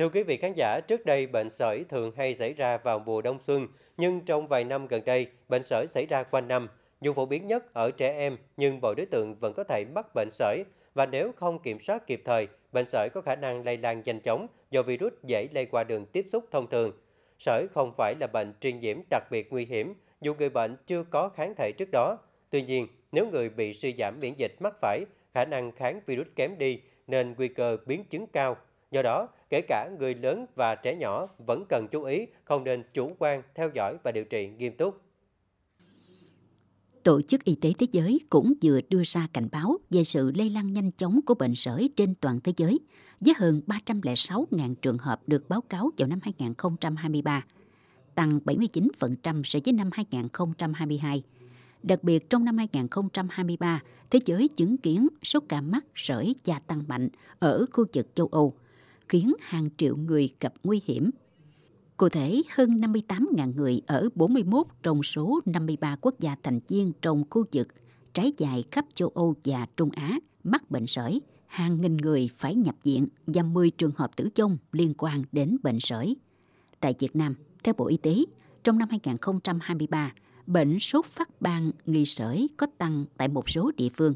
Thưa quý vị khán giả, trước đây bệnh sởi thường hay xảy ra vào mùa đông xuân, nhưng trong vài năm gần đây, bệnh sởi xảy ra quanh năm. Dù phổ biến nhất ở trẻ em, nhưng mọi đối tượng vẫn có thể mắc bệnh sởi và nếu không kiểm soát kịp thời, bệnh sởi có khả năng lây lan nhanh chóng do virus dễ lây qua đường tiếp xúc thông thường. Sởi không phải là bệnh truyền nhiễm đặc biệt nguy hiểm dù người bệnh chưa có kháng thể trước đó. Tuy nhiên, nếu người bị suy giảm miễn dịch mắc phải, khả năng kháng virus kém đi nên nguy cơ biến chứng cao Do đó, kể cả người lớn và trẻ nhỏ vẫn cần chú ý, không nên chủ quan theo dõi và điều trị nghiêm túc. Tổ chức Y tế Thế giới cũng vừa đưa ra cảnh báo về sự lây lan nhanh chóng của bệnh sởi trên toàn thế giới, với hơn 306.000 trường hợp được báo cáo vào năm 2023, tăng 79% so với năm 2022. Đặc biệt trong năm 2023, thế giới chứng kiến số ca mắc sởi gia tăng mạnh ở khu vực châu Âu – khiến hàng triệu người gặp nguy hiểm. Cụ thể, hơn 58.000 người ở 41 trong số 53 quốc gia thành viên trong khu vực trái dài khắp châu Âu và Trung Á mắc bệnh sởi. Hàng nghìn người phải nhập viện và 10 trường hợp tử vong liên quan đến bệnh sởi. Tại Việt Nam, theo Bộ Y tế, trong năm 2023, bệnh sốt phát ban nghi sởi có tăng tại một số địa phương.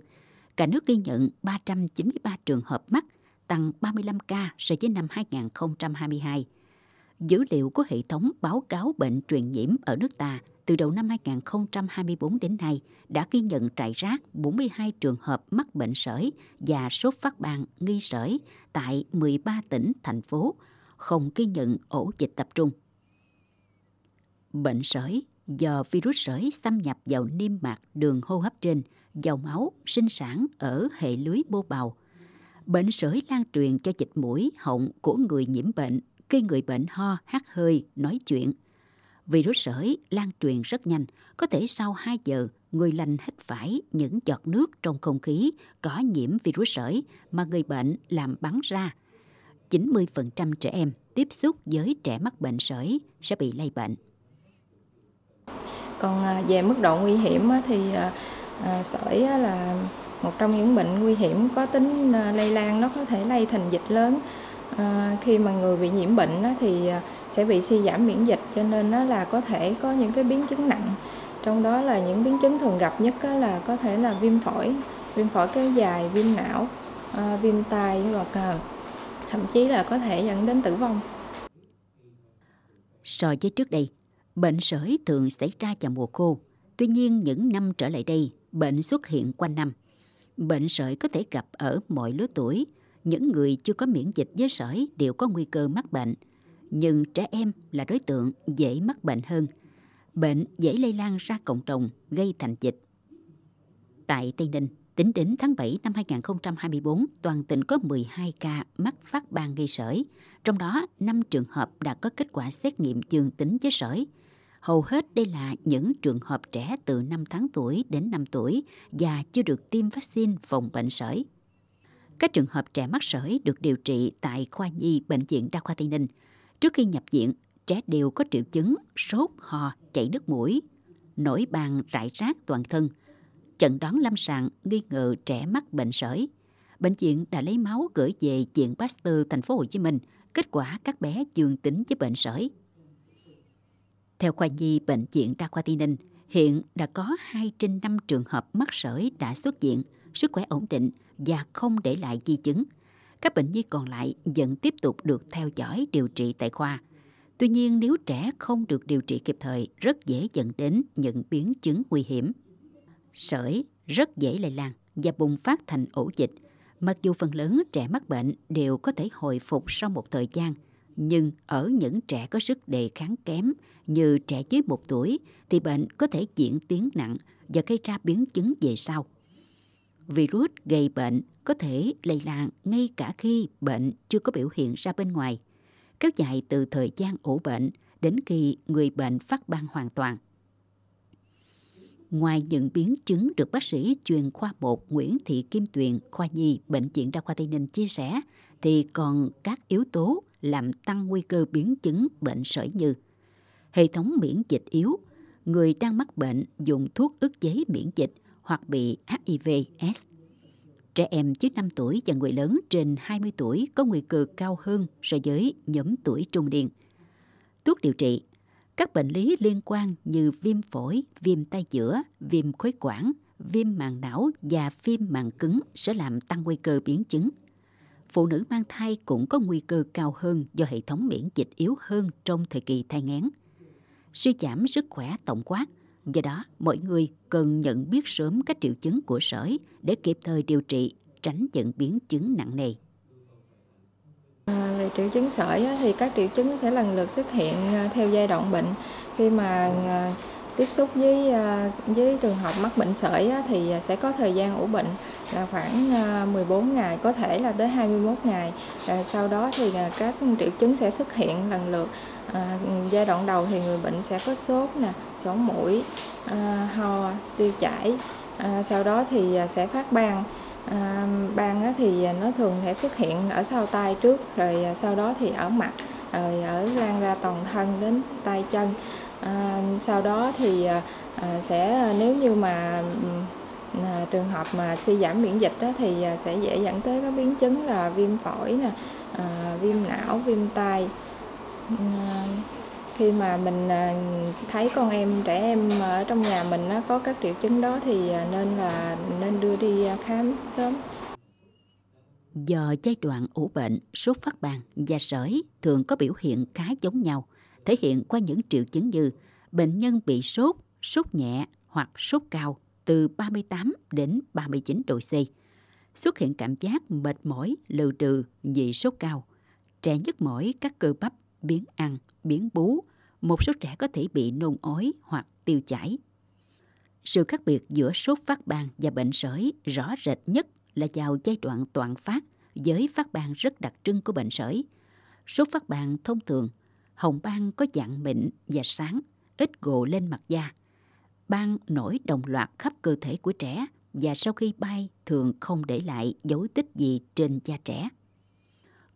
Cả nước ghi nhận 393 trường hợp mắc tăng 35 ca so với năm 2022. Dữ liệu của hệ thống báo cáo bệnh truyền nhiễm ở nước ta từ đầu năm 2024 đến nay đã ghi nhận trại rác 42 trường hợp mắc bệnh sởi và sốt phát ban nghi sởi tại 13 tỉnh, thành phố, không ghi nhận ổ dịch tập trung. Bệnh sởi do virus sởi xâm nhập vào niêm mạc đường hô hấp trên, vào máu, sinh sản ở hệ lưới mô bào – bệnh sởi lan truyền cho dịch mũi, họng của người nhiễm bệnh khi người bệnh ho, hát hơi, nói chuyện. Virus sởi lan truyền rất nhanh, có thể sau 2 giờ người lành hít phải những giọt nước trong không khí có nhiễm virus sởi mà người bệnh làm bắn ra. 90% trẻ em tiếp xúc với trẻ mắc bệnh sởi sẽ bị lây bệnh. Còn à, về mức độ nguy hiểm thì à, à, sởi là một trong những bệnh nguy hiểm có tính ờ, lây lan nó có thể lây thành dịch lớn à, khi mà người bị nhiễm bệnh đó, thì ờ, sẽ bị suy giảm miễn dịch cho nên nó là có thể có những cái biến chứng nặng trong đó là những biến chứng thường gặp nhất là có thể là viêm phổi viêm phổi kéo dài viêm não à, viêm tai hoặc thậm chí là có thể dẫn đến tử vong so với trước đây bệnh sởi thường xảy ra vào mùa khô tuy nhiên những năm trở lại đây bệnh xuất hiện quanh năm Bệnh sởi có thể gặp ở mọi lứa tuổi. Những người chưa có miễn dịch với sởi đều có nguy cơ mắc bệnh. Nhưng trẻ em là đối tượng dễ mắc bệnh hơn. Bệnh dễ lây lan ra cộng đồng, gây thành dịch. Tại Tây Ninh, tính đến tháng 7 năm 2024, toàn tỉnh có 12 ca mắc phát ban gây sởi. Trong đó, 5 trường hợp đã có kết quả xét nghiệm dương tính với sởi – Hầu hết đây là những trường hợp trẻ từ 5 tháng tuổi đến 5 tuổi và chưa được tiêm vaccine phòng bệnh sởi. Các trường hợp trẻ mắc sởi được điều trị tại khoa nhi Bệnh viện Đa khoa Tây Ninh. Trước khi nhập viện, trẻ đều có triệu chứng sốt, hò, chảy nước mũi, nổi bàn rải rác toàn thân. Chẩn đoán lâm sàng nghi ngờ trẻ mắc bệnh sởi. Bệnh viện đã lấy máu gửi về viện Pasteur thành phố Hồ Chí Minh. Kết quả các bé dương tính với bệnh sởi. Theo khoa nhi Bệnh viện Đa khoa Tây Ninh, hiện đã có 2 trên 5 trường hợp mắc sởi đã xuất viện, sức khỏe ổn định và không để lại di chứng. Các bệnh nhi còn lại vẫn tiếp tục được theo dõi điều trị tại khoa. Tuy nhiên, nếu trẻ không được điều trị kịp thời, rất dễ dẫn đến những biến chứng nguy hiểm. Sởi rất dễ lây lan và bùng phát thành ổ dịch. Mặc dù phần lớn trẻ mắc bệnh đều có thể hồi phục sau một thời gian, nhưng ở những trẻ có sức đề kháng kém như trẻ dưới một tuổi thì bệnh có thể diễn tiến nặng và gây ra biến chứng về sau. Virus gây bệnh có thể lây lan ngay cả khi bệnh chưa có biểu hiện ra bên ngoài, kéo dài từ thời gian ủ bệnh đến khi người bệnh phát ban hoàn toàn. Ngoài những biến chứng được bác sĩ chuyên khoa 1 Nguyễn Thị Kim Tuyền, khoa nhi Bệnh viện Đa khoa Tây Ninh chia sẻ, thì còn các yếu tố làm tăng nguy cơ biến chứng bệnh sởi như hệ thống miễn dịch yếu, người đang mắc bệnh dùng thuốc ức chế miễn dịch hoặc bị HIVS. Trẻ em dưới 5 tuổi và người lớn trên 20 tuổi có nguy cơ cao hơn so với nhóm tuổi trung niên. Thuốc điều trị Các bệnh lý liên quan như viêm phổi, viêm tay giữa, viêm khối quản, viêm màng não và viêm màng cứng sẽ làm tăng nguy cơ biến chứng phụ nữ mang thai cũng có nguy cơ cao hơn do hệ thống miễn dịch yếu hơn trong thời kỳ thai nghén. Suy giảm sức khỏe tổng quát, do đó mọi người cần nhận biết sớm các triệu chứng của sởi để kịp thời điều trị, tránh dẫn biến chứng nặng nề. À, về triệu chứng sởi thì các triệu chứng sẽ lần lượt xuất hiện à, theo giai đoạn bệnh khi mà à, tiếp xúc với ờ, với trường hợp mắc bệnh sởi thì ờ, sẽ có thời gian ủ bệnh là khoảng 14 ờ, ngày có thể là tới 21 ngày sau đó thì các triệu chứng sẽ xuất hiện lần lượt à, giai đoạn đầu thì người bệnh sẽ có sốt nè sổ mũi à, ho tiêu chảy à, sau đó thì sẽ phát ban à, ban thì nó thường sẽ xuất hiện ở sau tay trước rồi sau đó thì ở mặt rồi ở lan ra toàn thân đến tay chân À, sau đó thì à, à, sẽ nếu như mà trường hợp mà suy giảm miễn dịch đó, thì sẽ dễ dẫn tới các biến chứng là viêm phổi nè viêm não viêm tai khi mà mình thấy con em trẻ em ở trong nhà mình nó có các triệu chứng đó thì nên là nên đưa đi khám sớm do giai đoạn ủ bệnh, sốt phát ban, và sởi thường có biểu hiện khá giống nhau thể hiện qua những triệu chứng như bệnh nhân bị sốt, sốt nhẹ hoặc sốt cao từ 38 đến 39 độ C. Xuất hiện cảm giác mệt mỏi, lừ đừ vì sốt cao. Trẻ nhức mỏi các cơ bắp, biến ăn, biến bú. Một số trẻ có thể bị nôn ói hoặc tiêu chảy. Sự khác biệt giữa sốt phát ban và bệnh sởi rõ rệt nhất là vào giai đoạn toàn phát với phát ban rất đặc trưng của bệnh sởi. Sốt phát ban thông thường hồng ban có dạng mịn và sáng, ít gồ lên mặt da. Ban nổi đồng loạt khắp cơ thể của trẻ và sau khi bay thường không để lại dấu tích gì trên da trẻ.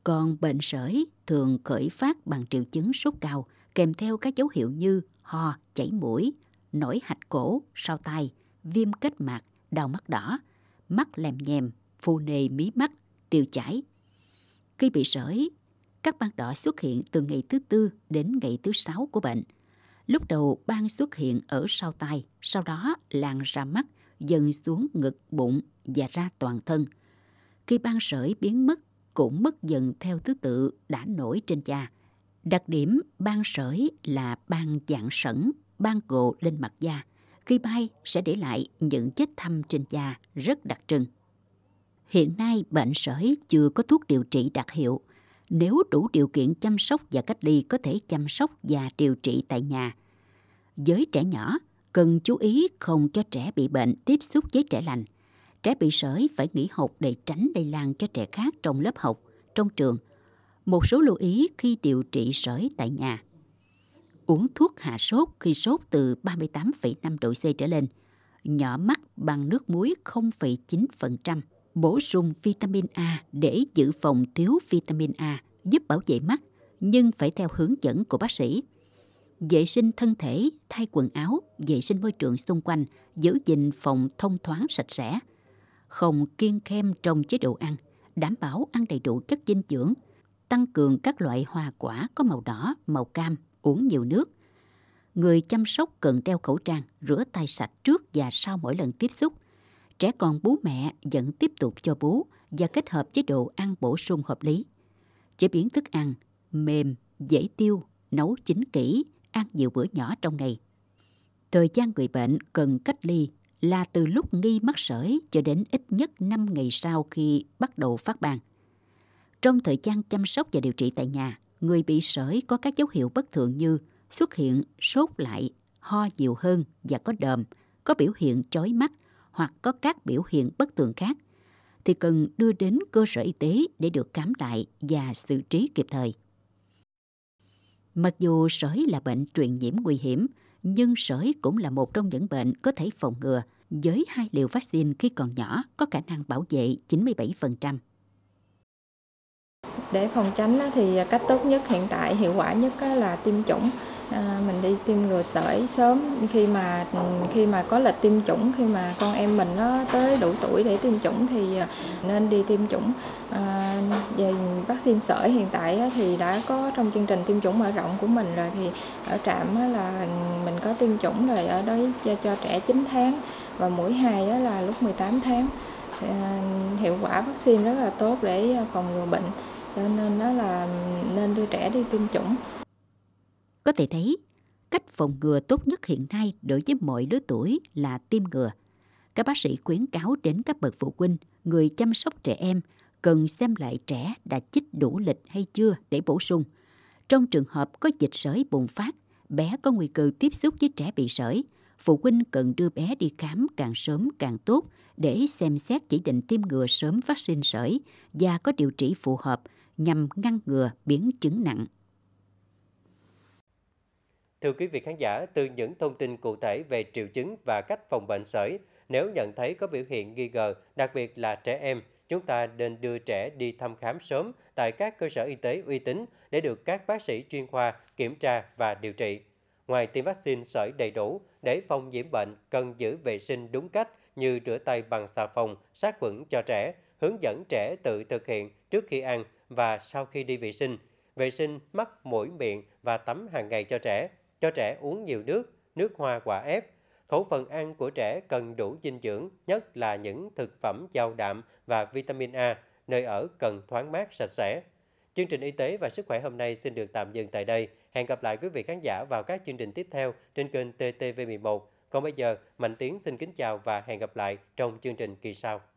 Còn bệnh sởi thường khởi phát bằng triệu chứng sốt cao kèm theo các dấu hiệu như ho, chảy mũi, nổi hạch cổ, sau tai, viêm kết mạc, đau mắt đỏ, mắt lèm nhèm, phù nề mí mắt, tiêu chảy. Khi bị sởi, các ban đỏ xuất hiện từ ngày thứ tư đến ngày thứ sáu của bệnh. Lúc đầu ban xuất hiện ở sau tai, sau đó lan ra mắt, dần xuống ngực, bụng và ra toàn thân. Khi ban sởi biến mất, cũng mất dần theo thứ tự đã nổi trên da. Đặc điểm ban sởi là ban dạng sẩn, ban gộ lên mặt da. Khi bay sẽ để lại những vết thâm trên da rất đặc trưng. Hiện nay bệnh sởi chưa có thuốc điều trị đặc hiệu nếu đủ điều kiện chăm sóc và cách ly có thể chăm sóc và điều trị tại nhà. Với trẻ nhỏ, cần chú ý không cho trẻ bị bệnh tiếp xúc với trẻ lành. Trẻ bị sởi phải nghỉ học để tránh lây lan cho trẻ khác trong lớp học, trong trường. Một số lưu ý khi điều trị sởi tại nhà. Uống thuốc hạ sốt khi sốt từ 38,5 độ C trở lên. Nhỏ mắt bằng nước muối 0,9% bổ sung vitamin A để dự phòng thiếu vitamin A giúp bảo vệ mắt nhưng phải theo hướng dẫn của bác sĩ. Vệ sinh thân thể, thay quần áo, vệ sinh môi trường xung quanh, giữ gìn phòng thông thoáng sạch sẽ. Không kiêng khem trong chế độ ăn, đảm bảo ăn đầy đủ chất dinh dưỡng, tăng cường các loại hoa quả có màu đỏ, màu cam, uống nhiều nước. Người chăm sóc cần đeo khẩu trang, rửa tay sạch trước và sau mỗi lần tiếp xúc – trẻ con bú mẹ vẫn tiếp tục cho bú và kết hợp chế độ ăn bổ sung hợp lý. Chế biến thức ăn mềm, dễ tiêu, nấu chín kỹ, ăn nhiều bữa nhỏ trong ngày. Thời gian người bệnh cần cách ly là từ lúc nghi mắc sởi cho đến ít nhất 5 ngày sau khi bắt đầu phát ban. Trong thời gian chăm sóc và điều trị tại nhà, người bị sởi có các dấu hiệu bất thường như xuất hiện sốt lại, ho nhiều hơn và có đờm, có biểu hiện chói mắt, hoặc có các biểu hiện bất thường khác thì cần đưa đến cơ sở y tế để được khám lại và xử trí kịp thời. Mặc dù sởi là bệnh truyền nhiễm nguy hiểm, nhưng sởi cũng là một trong những bệnh có thể phòng ngừa với hai liều vaccine khi còn nhỏ có khả năng bảo vệ 97%. Để phòng tránh thì cách tốt nhất hiện tại hiệu quả nhất là tiêm chủng à, mình đi tiêm ngừa sởi sớm khi mà khi mà có lịch tiêm chủng khi mà con em mình nó tới đủ tuổi để tiêm chủng thì à, nên đi tiêm chủng à, về vaccine sởi hiện tại thì đã có trong chương trình tiêm chủng mở rộng của mình rồi thì ở trạm là mình có tiêm chủng rồi ở đó cho, cho trẻ 9 tháng và mũi hai là lúc 18 tháng à, hiệu quả vaccine rất là tốt để phòng ngừa bệnh cho nên đó là nên đưa trẻ đi tiêm chủng có thể thấy, cách phòng ngừa tốt nhất hiện nay đối với mọi lứa tuổi là tiêm ngừa. Các bác sĩ khuyến cáo đến các bậc phụ huynh, người chăm sóc trẻ em cần xem lại trẻ đã chích đủ lịch hay chưa để bổ sung. Trong trường hợp có dịch sởi bùng phát, bé có nguy cơ tiếp xúc với trẻ bị sởi, phụ huynh cần đưa bé đi khám càng sớm càng tốt để xem xét chỉ định tiêm ngừa sớm vaccine sởi và có điều trị phù hợp nhằm ngăn ngừa biến chứng nặng. Thưa quý vị khán giả, từ những thông tin cụ thể về triệu chứng và cách phòng bệnh sởi, nếu nhận thấy có biểu hiện nghi ngờ, đặc biệt là trẻ em, chúng ta nên đưa trẻ đi thăm khám sớm tại các cơ sở y tế uy tín để được các bác sĩ chuyên khoa kiểm tra và điều trị. Ngoài tiêm vaccine sởi đầy đủ, để phòng nhiễm bệnh cần giữ vệ sinh đúng cách như rửa tay bằng xà phòng, sát khuẩn cho trẻ, hướng dẫn trẻ tự thực hiện trước khi ăn và sau khi đi vệ sinh, vệ sinh mắt, mũi, miệng và tắm hàng ngày cho trẻ cho trẻ uống nhiều nước, nước hoa quả ép. Khẩu phần ăn của trẻ cần đủ dinh dưỡng, nhất là những thực phẩm giàu đạm và vitamin A, nơi ở cần thoáng mát sạch sẽ. Chương trình y tế và sức khỏe hôm nay xin được tạm dừng tại đây. Hẹn gặp lại quý vị khán giả vào các chương trình tiếp theo trên kênh TTV11. Còn bây giờ, Mạnh Tiến xin kính chào và hẹn gặp lại trong chương trình kỳ sau.